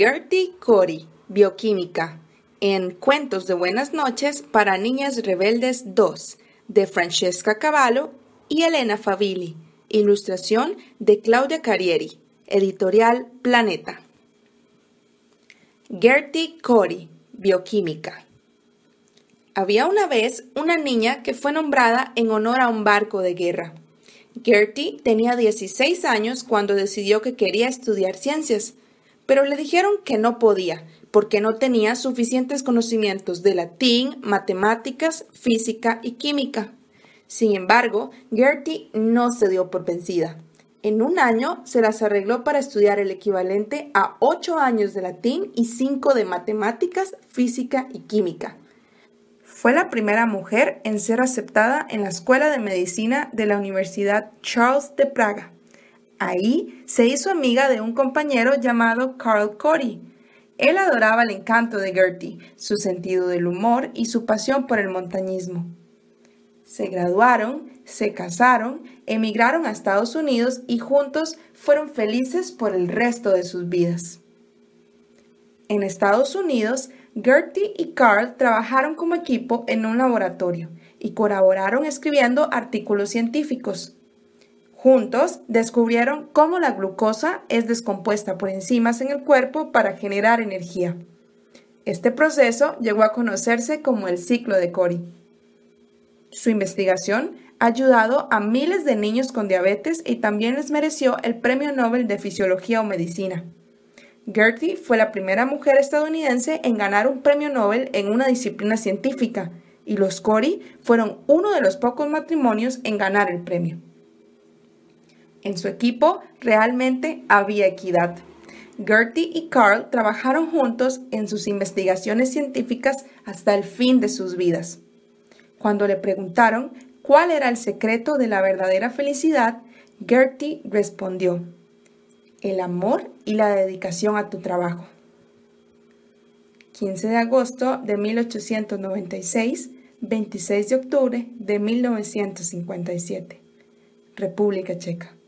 Gertie Cory, bioquímica, en Cuentos de Buenas noches para Niñas Rebeldes 2, de Francesca Cavallo y Elena Favilli, ilustración de Claudia Carrieri, editorial Planeta. Gertie Cory, bioquímica. Había una vez una niña que fue nombrada en honor a un barco de guerra. Gertie tenía 16 años cuando decidió que quería estudiar ciencias, pero le dijeron que no podía, porque no tenía suficientes conocimientos de latín, matemáticas, física y química. Sin embargo, Gertie no se dio por vencida. En un año se las arregló para estudiar el equivalente a ocho años de latín y cinco de matemáticas, física y química. Fue la primera mujer en ser aceptada en la Escuela de Medicina de la Universidad Charles de Praga. Ahí se hizo amiga de un compañero llamado Carl Cody. Él adoraba el encanto de Gertie, su sentido del humor y su pasión por el montañismo. Se graduaron, se casaron, emigraron a Estados Unidos y juntos fueron felices por el resto de sus vidas. En Estados Unidos, Gertie y Carl trabajaron como equipo en un laboratorio y colaboraron escribiendo artículos científicos. Juntos descubrieron cómo la glucosa es descompuesta por enzimas en el cuerpo para generar energía. Este proceso llegó a conocerse como el ciclo de Cori. Su investigación ha ayudado a miles de niños con diabetes y también les mereció el Premio Nobel de Fisiología o Medicina. Gertie fue la primera mujer estadounidense en ganar un premio Nobel en una disciplina científica, y los Cori fueron uno de los pocos matrimonios en ganar el premio. En su equipo realmente había equidad. Gertie y Carl trabajaron juntos en sus investigaciones científicas hasta el fin de sus vidas. Cuando le preguntaron cuál era el secreto de la verdadera felicidad, Gertie respondió, el amor y la dedicación a tu trabajo. 15 de agosto de 1896, 26 de octubre de 1957, República Checa.